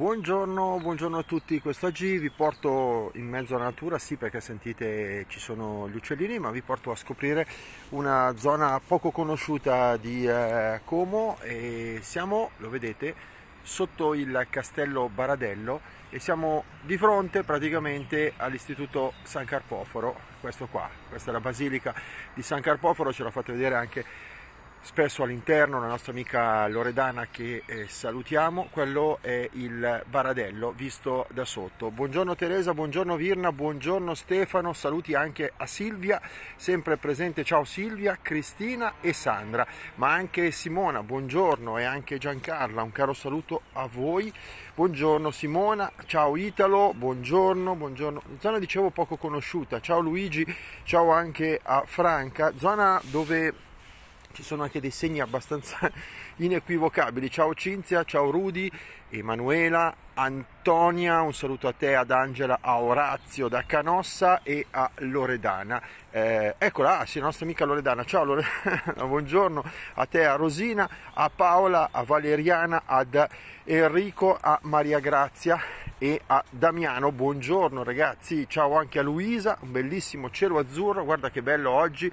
Buongiorno, buongiorno, a tutti, quest'oggi vi porto in mezzo alla natura, sì perché sentite ci sono gli uccellini, ma vi porto a scoprire una zona poco conosciuta di eh, Como e siamo, lo vedete, sotto il castello Baradello e siamo di fronte praticamente all'istituto San Carpoforo, questo qua, questa è la basilica di San Carpoforo, ce l'ho fatto vedere anche spesso all'interno, la nostra amica Loredana che eh, salutiamo, quello è il Baradello visto da sotto. Buongiorno Teresa, buongiorno Virna, buongiorno Stefano, saluti anche a Silvia, sempre presente, ciao Silvia, Cristina e Sandra, ma anche Simona, buongiorno e anche Giancarla, un caro saluto a voi. Buongiorno Simona, ciao Italo, buongiorno, buongiorno. Zona dicevo poco conosciuta, ciao Luigi, ciao anche a Franca, zona dove ci sono anche dei segni abbastanza inequivocabili. Ciao Cinzia, ciao Rudi, Emanuela, Antonia, un saluto a te, ad Angela, a Orazio da Canossa e a Loredana. Eh, eccola, ah, sì, la nostra amica Loredana. Ciao Loredana, buongiorno a te, a Rosina, a Paola, a Valeriana, ad Enrico, a Maria Grazia e a Damiano. Buongiorno ragazzi, ciao anche a Luisa, un bellissimo cielo azzurro, guarda che bello oggi.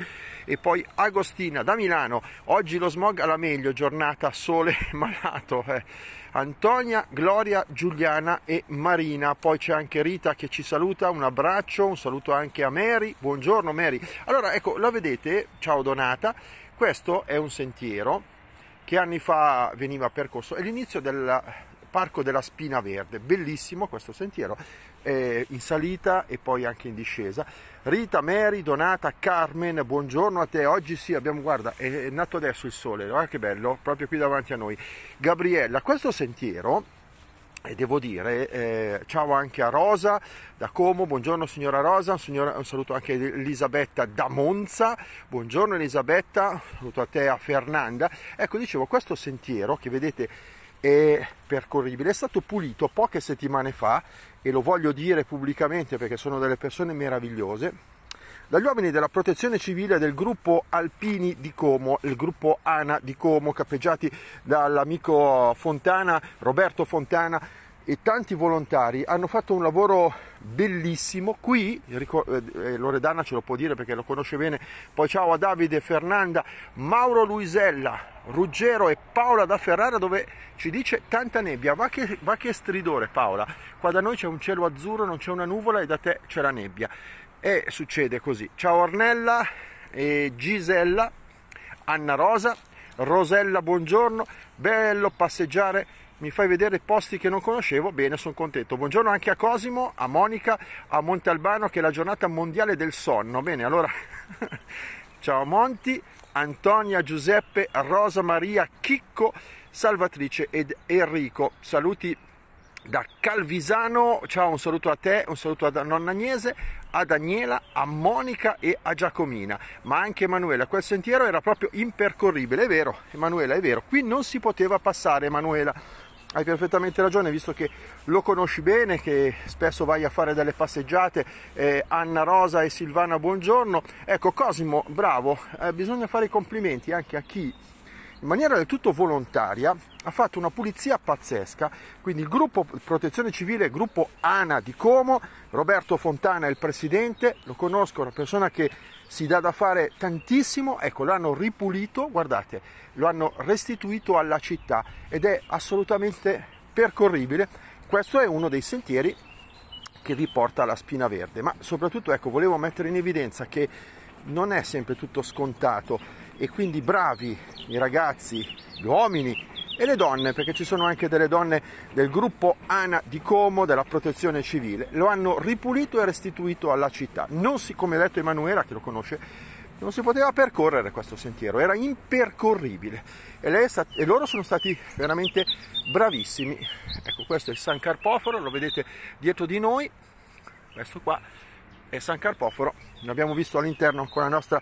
E poi Agostina da Milano, oggi lo smog alla meglio, giornata Renata, Sole, Malato, eh. Antonia, Gloria, Giuliana e Marina. Poi c'è anche Rita che ci saluta, un abbraccio, un saluto anche a Mary. Buongiorno Mary. Allora, ecco, la vedete, ciao Donata, questo è un sentiero che anni fa veniva percorso, è l'inizio della, Parco della Spina Verde, bellissimo questo sentiero, eh, in salita e poi anche in discesa. Rita, Mary, Donata, Carmen, buongiorno a te, oggi sì abbiamo, guarda, è nato adesso il sole, guarda che bello, proprio qui davanti a noi. Gabriella, questo sentiero e devo dire eh, ciao anche a Rosa da Como, buongiorno signora Rosa, un, signora, un, saluto anche a Elisabetta da Monza, buongiorno Elisabetta, un saluto a te a Fernanda. Ecco, dicevo, questo sentiero che vedete e percorribile. È stato pulito poche settimane fa e lo voglio dire pubblicamente perché sono delle persone meravigliose dagli uomini della protezione civile del gruppo Alpini di Como, il gruppo ANA di Como, capeggiati dall'amico Fontana, Roberto Fontana, e tanti volontari hanno fatto un lavoro bellissimo qui, eh, eh, Loredana ce lo può dire perché lo conosce bene, poi ciao a Davide, Fernanda, Mauro Luisella, Ruggero e Paola da Ferrara dove ci dice tanta nebbia, va che, ma che stridore Paola, qua da noi c'è un cielo azzurro, non c'è una nuvola e da te c'è la nebbia e succede così, ciao Ornella, e Gisella, Anna Rosa, Rosella buongiorno, bello passeggiare mi fai vedere posti che non conoscevo, bene, sono contento. Buongiorno anche a Cosimo, a Monica, a Monte Albano che è la giornata mondiale del sonno. Bene, allora ciao Monti, Antonia, Giuseppe, Rosa Maria, Chicco, Salvatrice ed Enrico. Saluti da Calvisano, ciao, un saluto a te, un saluto a nonna Agnese, a Daniela, a Monica e a Giacomina, ma anche Emanuela, quel sentiero era proprio impercorribile, è vero, Emanuela, è vero, qui non si poteva passare Emanuela hai perfettamente ragione, visto che lo conosci bene, che spesso vai a fare delle passeggiate, eh, Anna Rosa e Silvana Buongiorno. Ecco Cosimo, bravo, eh, bisogna fare i complimenti anche a chi in maniera del tutto volontaria ha fatto una pulizia pazzesca, quindi il gruppo Protezione Civile, gruppo ANA di Como, Roberto Fontana è il presidente, lo conosco, una persona che si dà da fare tantissimo, ecco lo hanno ripulito, guardate, lo hanno restituito alla città ed è assolutamente percorribile. Questo è uno dei sentieri che vi porta alla Spina Verde, ma soprattutto ecco, volevo mettere in evidenza che non è sempre tutto scontato e quindi bravi i ragazzi, gli uomini e le donne, perché ci sono anche delle donne del gruppo ANA di Como, della protezione civile, lo hanno ripulito e restituito alla città. Non si, come ha detto Emanuela, che lo conosce, non si poteva percorrere questo sentiero, era impercorribile e, stat- e, loro sono stati veramente bravissimi. Ecco, questo è il San Carpoforo, lo vedete dietro di noi, questo qua è San Carpoforo, l'abbiamo visto all'interno con la nostra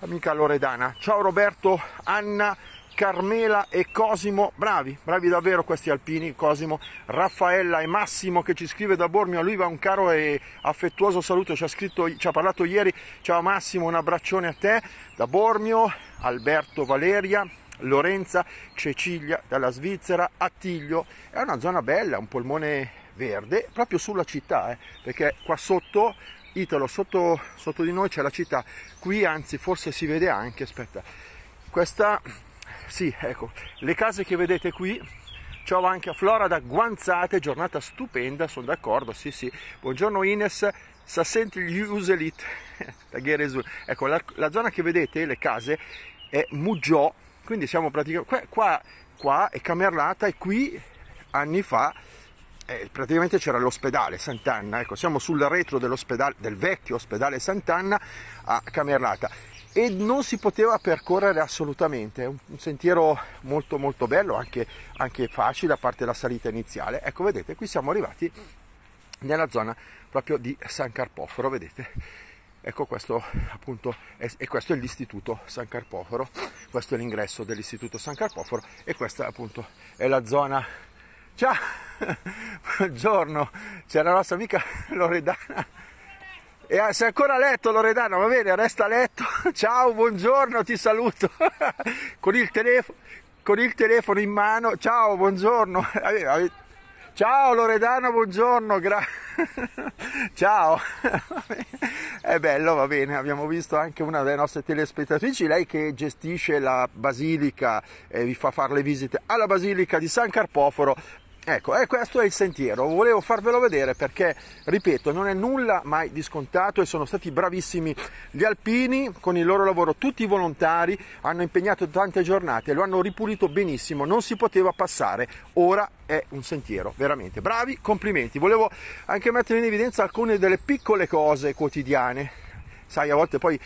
amica Loredana. Ciao Roberto, Anna, Carmela e Cosimo, bravi, bravi davvero questi alpini, Cosimo, Raffaella e Massimo che ci scrive da Bormio, a lui va un caro e affettuoso saluto, ci ha, scritto, ci ha parlato ieri, ciao Massimo, un abbraccione a te, da Bormio, Alberto Valeria, Lorenza, Cecilia dalla Svizzera, Attiglio, è una zona bella, un polmone verde, proprio sulla città, eh, perché qua sotto, Italo, sotto, sotto di noi c'è la città, qui anzi forse si vede anche, aspetta, questa sì, ecco, le case che vedete qui Ciao anche a Flora da Guanzate, giornata stupenda, sono d'accordo, sì sì. Buongiorno Ines, sa senti gli Uselit, da Gheresul. Ecco, la, la, zona che vedete, le case, è Muggiò, quindi siamo praticamente... Qua, qua, è Camerlata e qui, anni fa, eh, praticamente c'era l'ospedale Sant'Anna. Ecco, siamo sul retro dell'ospedale, del vecchio ospedale Sant'Anna a Camerlata e non si poteva percorrere assolutamente, è un sentiero molto molto bello, anche, anche facile a parte la salita iniziale. Ecco, vedete, qui siamo arrivati nella zona proprio di San Carpoforo, vedete? Ecco questo appunto, è, e questo è l'istituto San Carpoforo, questo è l'ingresso dell'istituto San Carpoforo e questa appunto è la zona... Ciao, buongiorno, c'è la nostra amica Loredana e ah, sei ancora a letto Loredana, va bene, resta a letto. Ciao, buongiorno, ti saluto. Con il, telefono, con il telefono in mano. Ciao, buongiorno. Ciao Loredana, buongiorno. Gra- Ciao. È bello, va bene. Abbiamo visto anche una delle nostre telespettatrici, lei che gestisce la basilica e eh, vi fa fare le visite alla basilica di San Carpoforo Ecco, e eh, questo è il sentiero, volevo farvelo vedere perché, ripeto, non è nulla mai di scontato e sono stati bravissimi gli alpini con il loro lavoro, tutti i volontari hanno impegnato tante giornate, lo hanno ripulito benissimo, non si poteva passare, ora è un sentiero, veramente. Bravi, complimenti. Volevo anche mettere in evidenza alcune delle piccole cose quotidiane, sai, a volte poi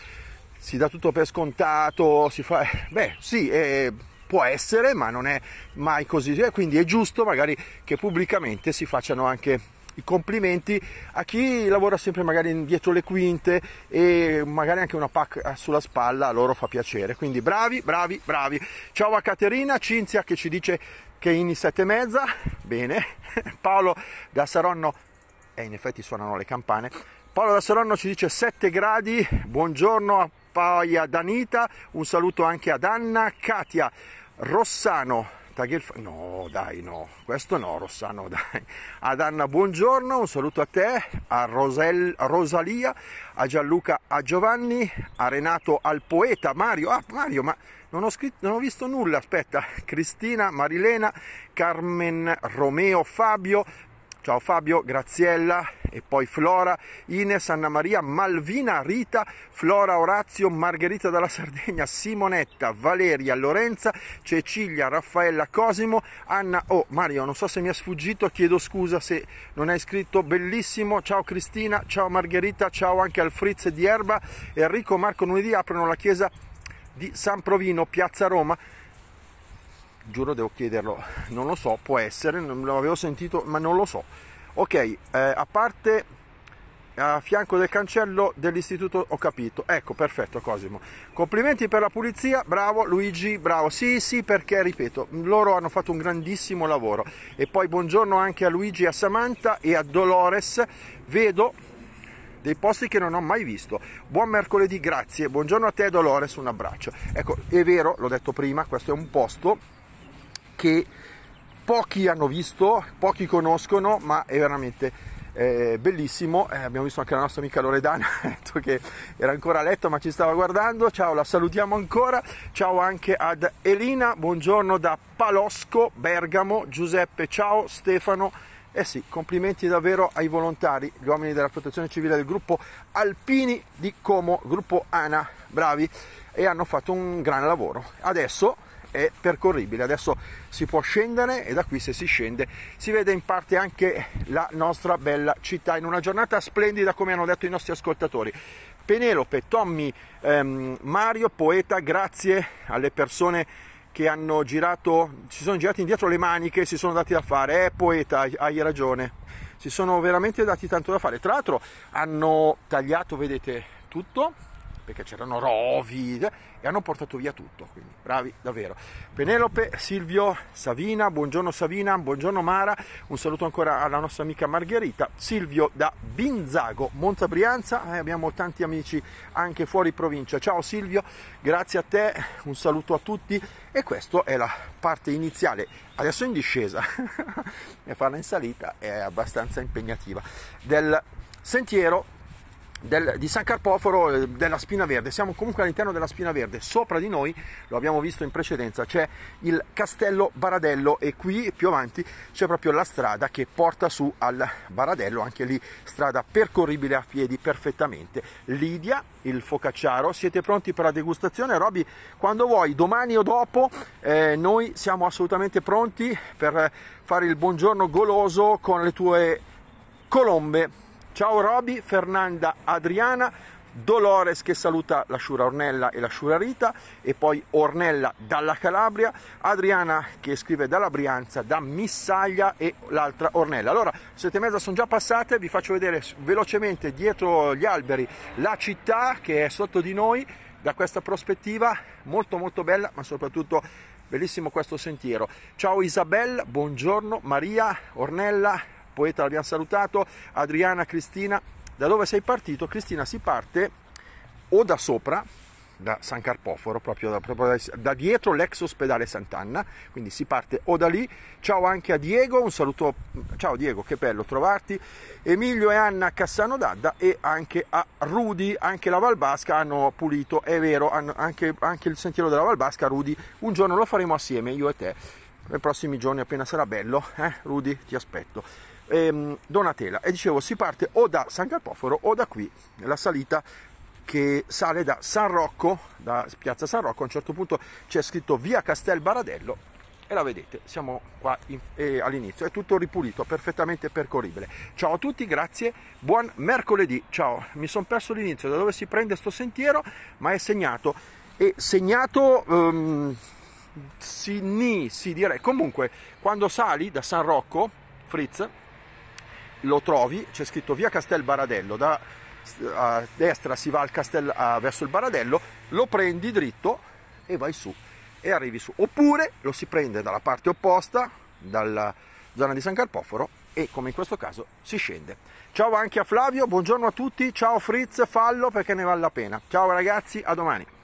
si dà tutto per scontato, si fa... Eh, beh, sì, eh, può essere, ma non è mai così. Quindi è giusto magari che pubblicamente si facciano anche i complimenti a chi lavora sempre magari dietro le quinte e magari anche una pacca sulla spalla a loro fa piacere. Quindi bravi, bravi, bravi. Ciao a Caterina, Cinzia che ci dice che in sette e mezza, bene. Paolo da Saronno, e eh, in effetti suonano le campane. Paolo da Saronno ci dice 7 gradi, buongiorno a poi ad Anita, un saluto anche ad Anna, Katia, Rossano, No, dai, no, questo no, Rossano, dai. Ad Anna, buongiorno, un saluto a te, a, Rosel, a Rosalia, a Gianluca, a Giovanni, a Renato, al poeta Mario. Ah, Mario, ma non ho, scritto, non ho visto nulla, aspetta. Cristina, Marilena, Carmen, Romeo, Fabio, Ciao Fabio, Graziella e poi Flora, Ines, Anna Maria, Malvina, Rita, Flora, Orazio, Margherita dalla Sardegna, Simonetta, Valeria, Lorenza, Cecilia, Raffaella, Cosimo, Anna oh, Mario, non so se mi è sfuggito, chiedo scusa se non hai scritto, bellissimo, ciao Cristina, ciao Margherita, ciao anche al Fritz di Erba, Enrico, Marco, lunedì aprono la chiesa di San Provino, piazza Roma, giuro devo chiederlo, non lo so, può essere, non l'avevo sentito, ma non lo so. Ok, eh, a parte a fianco del cancello dell'istituto ho capito. Ecco, perfetto Cosimo. Complimenti per la pulizia, bravo Luigi, bravo. Sì, sì, perché ripeto, loro hanno fatto un grandissimo lavoro. E poi buongiorno anche a Luigi, a Samantha e a Dolores. Vedo dei posti che non ho mai visto. Buon mercoledì, grazie. Buongiorno a te Dolores, un abbraccio. Ecco, è vero, l'ho detto prima, questo è un posto che pochi hanno visto, pochi conoscono, ma è veramente eh, bellissimo. Eh, abbiamo visto anche la nostra amica Loredana eh, che era ancora a letto ma ci stava guardando. Ciao, la salutiamo ancora. Ciao anche ad Elina, buongiorno da Palosco, Bergamo. Giuseppe, ciao Stefano. Eh sì, complimenti davvero ai volontari, gli uomini della protezione civile del gruppo Alpini di Como, gruppo ANA, bravi, e hanno fatto un gran lavoro. Adesso è percorribile. Adesso si può scendere e da qui se si scende si vede in parte anche la nostra bella città in una giornata splendida come hanno detto i nostri ascoltatori. Penelope, Tommy, ehm, Mario, poeta, grazie alle persone che hanno girato, si sono girati indietro le maniche si sono dati da fare. Eh poeta, hai ragione. Si sono veramente dati tanto da fare. Tra l'altro hanno tagliato, vedete, tutto perché c'erano rovi e hanno portato via tutto, quindi bravi davvero. Penelope, Silvio, Savina, buongiorno Savina, buongiorno Mara, un saluto ancora alla nostra amica Margherita, Silvio da Binzago, Monza Brianza, eh, abbiamo tanti amici anche fuori provincia. Ciao Silvio, grazie a te, un saluto a tutti e questa è la parte iniziale, adesso in discesa e farla in salita è abbastanza impegnativa del sentiero del, di San Carpoforo eh, della Spina Verde, siamo comunque all'interno della Spina Verde, sopra di noi, lo abbiamo visto in precedenza, c'è il Castello Baradello e qui più avanti c'è proprio la strada che porta su al Baradello, anche lì strada percorribile a piedi perfettamente. Lidia, il focacciaro, siete pronti per la degustazione? Roby, quando vuoi, domani o dopo, eh, noi siamo assolutamente pronti per fare il buongiorno goloso con le tue colombe Ciao Roby, Fernanda, Adriana, Dolores che saluta la Sciura Ornella e la Sciura Rita e poi Ornella dalla Calabria, Adriana che scrive dalla Brianza, da Missaglia e l'altra Ornella. Allora, sette e mezza sono già passate, vi faccio vedere velocemente dietro gli alberi la città che è sotto di noi da questa prospettiva molto molto bella ma soprattutto bellissimo questo sentiero. Ciao Isabella, buongiorno Maria, Ornella, poeta l'abbiamo salutato, Adriana, Cristina, da dove sei partito? Cristina si parte o da sopra, da San Carpoforo, proprio da, proprio da, da dietro l'ex ospedale Sant'Anna, quindi si parte o da lì. Ciao anche a Diego, un saluto, ciao Diego, che bello trovarti. Emilio e Anna Cassano d'Adda e anche a Rudi, anche la Valbasca hanno pulito, è vero, anche, anche il sentiero della Valbasca, Rudi, un giorno lo faremo assieme, io e te. Nei prossimi giorni appena sarà bello, eh? Rudy, ti aspetto ehm, Donatella. E dicevo, si parte o da San Carpoforo o da qui, la salita che sale da San Rocco, da piazza San Rocco, a un certo punto c'è scritto via Castel Baradello e la vedete, siamo qua in, eh, all'inizio, è tutto ripulito, perfettamente percorribile. Ciao a tutti, grazie, buon mercoledì, ciao, mi sono perso l'inizio da dove si prende sto sentiero, ma è segnato e segnato... Um, si, ni, si direi comunque quando sali da San Rocco Fritz lo trovi, c'è scritto via Castel Baradello, da a destra si va Castel, a, verso il Baradello, lo prendi dritto e vai su e arrivi su. Oppure lo si prende dalla parte opposta, dalla zona di San Carpoforo e come in questo caso si scende. Ciao anche a Flavio, buongiorno a tutti, ciao Fritz, fallo perché ne vale la pena. Ciao ragazzi, a domani.